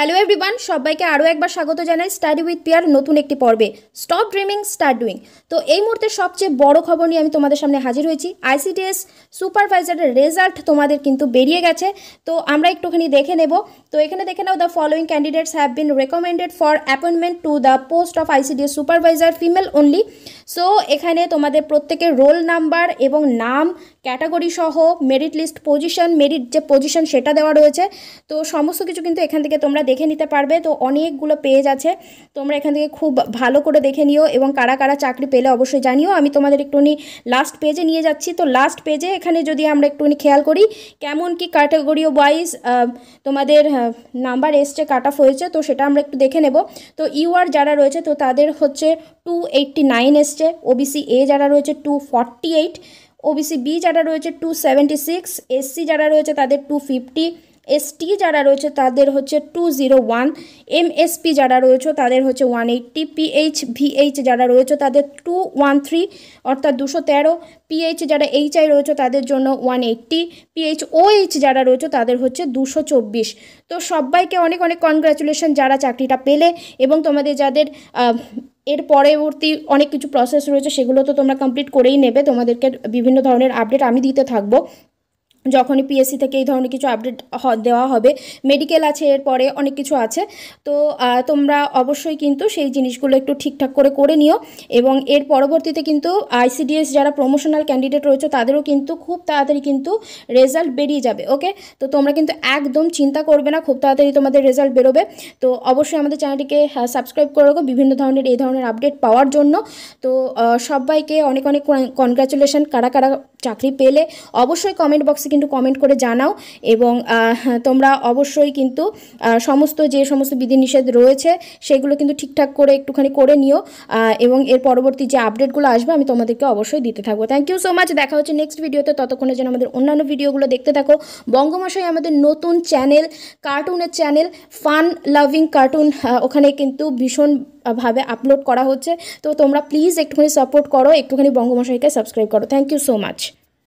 hello everyone সবাইকে আরও একবার স্বাগত জানাই স্টাডি উইথ পিয়ার নতুন একটি পর্বে স্টপ ড্রিমিং স্টার্ট ডুইং তো এই মুহূর্তে সবচেয়ে বড় খবর নিয়ে আমি তোমাদের সামনে হাজির হয়েছি আইসিডিএস সুপারভাইজারের রেজাল্ট তোমাদের কিন্তু বেরিয়ে গেছে তো আমরা একটুখানি দেখে নেব তো এখানে দেখে নাও the following candidates have been recommended for appointment to the post of ICDS supervisor female only so এখানে তোমাদের প্রত্যেকের রোল নাম্বার এবং নাম ক্যাটাগরি সহ মেরিট লিস্ট পজিশন মেরিট যে পজিশন সেটা দেওয়া রয়েছে তো সমস্ত কিছু কিন্তু এখান থেকে তোমরা দেখে নিতে পারবে তো অনেকগুলো পেজ আছে তোমরা এখান থেকে খুব ভালো করে দেখে নিও এবং কারা কারা চাকরি পেলে অবশ্যই জানিও আমি তোমাদের একটুখানি লাস্ট পেজে নিয়ে যাচ্ছি তো লাস্ট পেজে এখানে যদি আমরা একটুখানি খেয়াল করি কেমন কি ক্যাটাগরি ওয়াইজ তোমাদের নাম্বার এসছে কাট অফ হয়েছে তো সেটা আমরা একটু দেখে নেব তো ইউআর যারা রয়েছে তো তাদের হচ্ছে টু এইটটি নাইন এসছে ওবিসি এ যারা রয়েছে two forty eight OBC B যারা রয়েছে টু সেভেন্টি সিক্স এসসি যারা রয়েছে তাদের টু ফিফটি এসটি যারা রয়েছে তাদের হচ্ছে টু জিরো ওয়ান এমএসপি যারা রয়েছে তাদের হচ্ছে ওয়ান এইট্টি পিএইচ ভিএইচ যারা রয়েছে তাদের টু ওয়ান থ্রি অর্থাৎ দুশো তেরো পিএইচ যারা এইচ আই রয়েছে তাদের জন্য ওয়ান এইট্টি পিএইচ ওএইচ যারা রয়েছে তাদের হচ্ছে দুশো চব্বিশ তো সবাইকে অনেক অনেক কনগ্রাচুলেশন যারা চাকরিটা পেলে এবং তোমাদের যাদের এর পরবর্তী অনেক কিছু প্রসেস রয়েছে সেগুলো তো তোমরা কমপ্লিট করেই নেবে তোমাদেরকে বিভিন্ন ধরনের আপডেট আমি দিতে থাকবো যখনই পিএসসি থেকে এই ধরনের কিছু আপডেট দেওয়া হবে মেডিকেল আছে এরপরে অনেক কিছু আছে তো তোমরা অবশ্যই কিন্তু সেই জিনিসগুলো একটু ঠিকঠাক করে করে নিও এবং এর পরবর্তীতে কিন্তু আইসিডিএস যারা প্রমোশনাল ক্যান্ডিডেট রয়েছে তাদেরও কিন্তু খুব তাড়াতাড়ি কিন্তু রেজাল্ট বেরিয়ে যাবে ওকে তো তোমরা কিন্তু একদম চিন্তা করবে না খুব তাড়াতাড়ি তোমাদের রেজাল্ট বেরোবে তো অবশ্যই আমাদের চ্যানেলটিকে সাবস্ক্রাইব হ্যাঁ, করে রাখো বিভিন্ন ধরনের এই ধরনের আপডেট পাওয়ার জন্য তো সবাইকে অনেক অনেক কনগ্রাচুলেশন কারা কারা চাকরি পেলে অবশ্যই কমেন্ট বক্সে কিন্তু কমেন্ট করে জানাও এবং তোমরা অবশ্যই কিন্তু সমস্ত যে সমস্ত বিধিনিষেধ রয়েছে সেগুলো কিন্তু ঠিকঠাক করে একটুখানি করে নিও এবং এর পরবর্তী যে আপডেটগুলো আসবে আমি তোমাদেরকে অবশ্যই দিতে থাকবো থ্যাংক ইউ সো মাচ দেখা হচ্ছে নেক্সট ভিডিওতে ততক্ষণে যেন আমাদের অন্যান্য ভিডিওগুলো দেখতে থাকো বঙ্গমাশাই আমাদের নতুন চ্যানেল কার্টুনের চ্যানেল ফান লাভিং কার্টুন ওখানে কিন্তু ভীষণ ভাবে আপলোড করা হচ্ছে তো তোমরা প্লিজ একটুখানি সাপোর্ট করো একটুখানি বঙ্গমশাইকে সাবস্ক্রাইব করো থ্যাংক ইউ সো মাচ